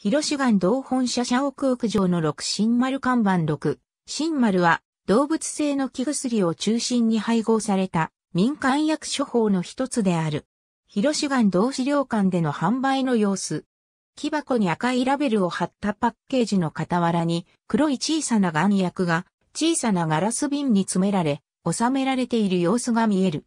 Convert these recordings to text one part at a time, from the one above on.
広志願同本社社屋屋上の六新丸看板6。新丸は動物性の木薬を中心に配合された民間薬処方の一つである。広志願同資料館での販売の様子。木箱に赤いラベルを貼ったパッケージの傍らに黒い小さな眼薬が小さなガラス瓶に詰められ収められている様子が見える。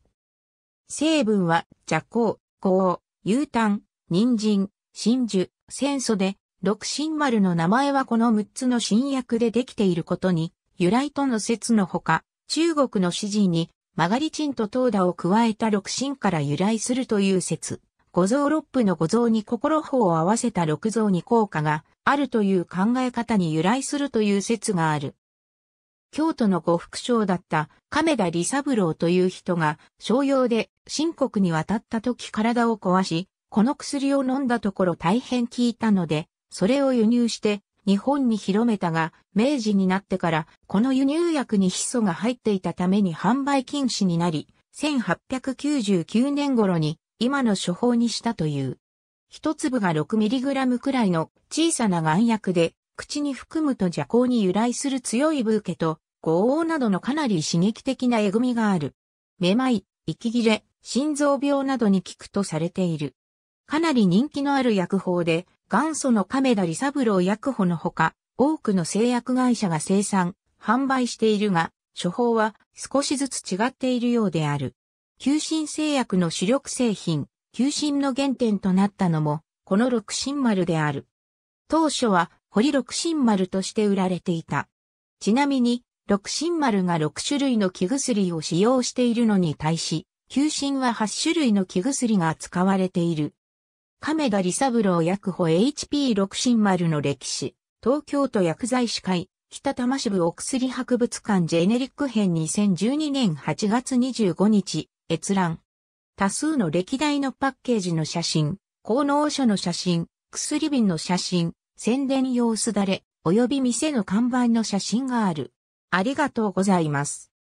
成分は、蛇行、ゴー、牛タン、人参、真珠、鮮素で、六神丸の名前はこの6つの新薬でできていることに、由来との説のほか、中国の指示に、曲がり鎮と東打を加えた六神から由来するという説、五臓六腑の五臓に心法を合わせた六臓に効果があるという考え方に由来するという説がある。京都の呉服商だった亀田利三郎という人が商用で新国に渡った時体を壊し、この薬を飲んだところ大変効いたので、それを輸入して日本に広めたが、明治になってからこの輸入薬にヒ素が入っていたために販売禁止になり、1899年頃に今の処方にしたという。一粒が 6mg くらいの小さな岩薬で、口に含むと邪行に由来する強いブーケと、豪王などのかなり刺激的なえぐみがある。めまい、息切れ、心臓病などに効くとされている。かなり人気のある薬法で、元祖の亀田ブ三郎薬保のほか、多くの製薬会社が生産、販売しているが、処方は少しずつ違っているようである。求心製薬の主力製品、求心の原点となったのも、この六神丸である。当初は、堀六神丸として売られていた。ちなみに、六神丸が6種類の木薬を使用しているのに対し、求心は8種類の木薬が使われている。亀田理三郎薬保 HP 六新丸の歴史、東京都薬剤師会、北多摩支部お薬博物館ジェネリック編2012年8月25日、閲覧。多数の歴代のパッケージの写真、高能書の写真、薬瓶の写真、宣伝用すだれ、及び店の看板の写真がある。ありがとうございます。